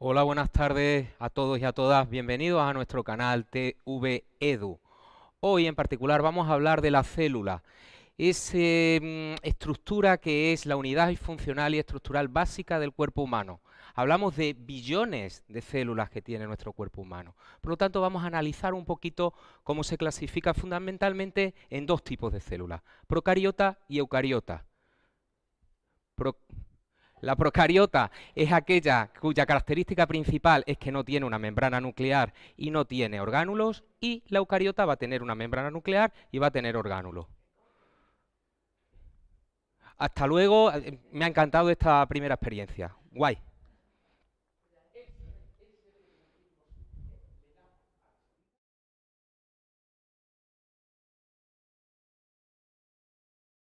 Hola, buenas tardes a todos y a todas. Bienvenidos a nuestro canal TV Edu. Hoy en particular vamos a hablar de la célula, esa eh, mm, estructura que es la unidad funcional y estructural básica del cuerpo humano. Hablamos de billones de células que tiene nuestro cuerpo humano. Por lo tanto, vamos a analizar un poquito cómo se clasifica fundamentalmente en dos tipos de células, procariota y eucariota. La procariota es aquella cuya característica principal es que no tiene una membrana nuclear y no tiene orgánulos y la eucariota va a tener una membrana nuclear y va a tener orgánulos. Hasta luego, eh, me ha encantado esta primera experiencia. Guay.